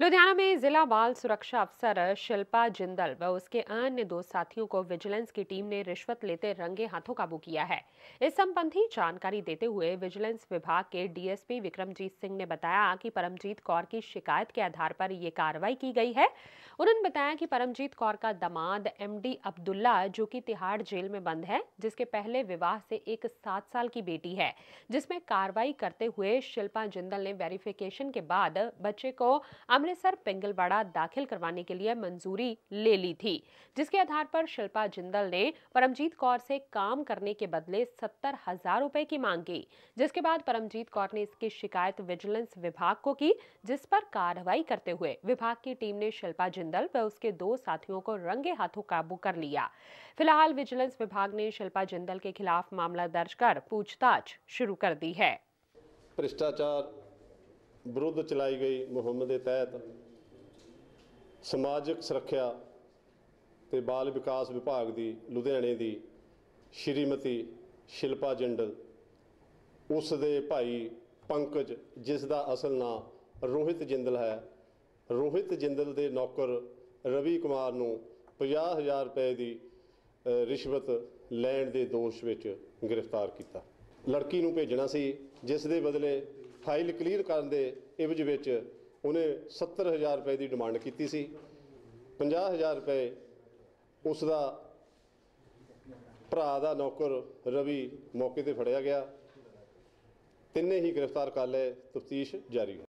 लुधियाना में जिला बाल सुरक्षा अफसर शिल्पा जिंदल व उसके अन्य दो साथियों को विजिलेंस की टीम ने रिश्वत लेते रंगे हाथों काबू किया है इस संबंधी जानकारी देते हुए विजिलेंस विभाग के डीएसपी विक्रमजीत सिंह ने बताया कि परमजीत कौर की शिकायत के आधार पर यह कार्रवाई की गई है उन्होंने बताया कि परमजीत कौर का दमाद एम अब्दुल्ला जो की तिहाड़ जेल में बंद है जिसके पहले विवाह से एक सात साल की बेटी है जिसमें कार्रवाई करते हुए शिल्पा जिंदल ने वेरिफिकेशन के बाद बच्चे को अमृतसर पिंगलवाड़ा दाखिल करवाने के लिए मंजूरी ले ली थी जिसके आधार पर शिल्पा जिंदल ने परमजीत कौर से काम करने के बदले सत्तर हजार रुपए की मांग की जिसके बाद परमजीत कौर ने इसकी शिकायत विजिलेंस विभाग को की जिस पर कार्रवाई करते हुए विभाग की टीम ने शिल्पा जिंदल व उसके दो साथियों को रंगे हाथों काबू कर लिया फिलहाल विजिलेंस विभाग ने शिल्पा जिंदल के खिलाफ मामला दर्ज कर पूछताछ शुरू कर दी है भ्रष्टाचार ਵਿਰੁੱਧ ਚਲਾਈ ਗਈ ਮੁਹਿੰਮ ਦੇ ਤਹਿਤ ਸਮਾਜਿਕ ਸੁਰੱਖਿਆ ਤੇ ਬਾਲ ਵਿਕਾਸ ਵਿਭਾਗ ਦੀ ਲੁਧਿਆਣੇ ਦੀ ਸ਼੍ਰੀਮਤੀ ਸ਼ਿਲਪਾ ਜੰਡਲ ਉਸ ਦੇ ਭਾਈ ਪੰਕਜ ਜਿਸ ਦਾ ਅਸਲ ਨਾਮ ਰੋਹਿਤ ਜਿੰਦਲ ਹੈ ਰੋਹਿਤ ਜਿੰਦਲ ਦੇ ਨੌਕਰ ਰਵੀ ਕੁਮਾਰ ਨੂੰ 50000 ਰੁਪਏ ਦੀ ਰਿਸ਼ਵਤ ਲੈਣ ਦੇ ਦੋਸ਼ ਵਿੱਚ ਗ੍ਰਿਫਤਾਰ ਕੀਤਾ ਲੜਕੀ ਨੂੰ ਭੇਜਣਾ ਸੀ ਜਿਸ ਦੇ ਬਦਲੇ ਫਾਈਲ ਕਲੀਅਰ ਕਰਨ ਦੇ ਇਵਜ ਵਿੱਚ ਉਹਨੇ 70000 ਰੁਪਏ ਦੀ ਡਿਮਾਂਡ ਕੀਤੀ ਸੀ 50000 ਰੁਪਏ ਉਸ ਦਾ ਭਰਾ ਦਾ ਨੌਕਰ ਰਵੀ ਮੌਕੇ ਤੇ ਫੜਿਆ ਗਿਆ ਤਿੰਨੇ ਹੀ ਗ੍ਰਿਫਤਾਰ ਕਰ ਲਏ ਤਫਤੀਸ਼ ਜਾਰੀ ਹੈ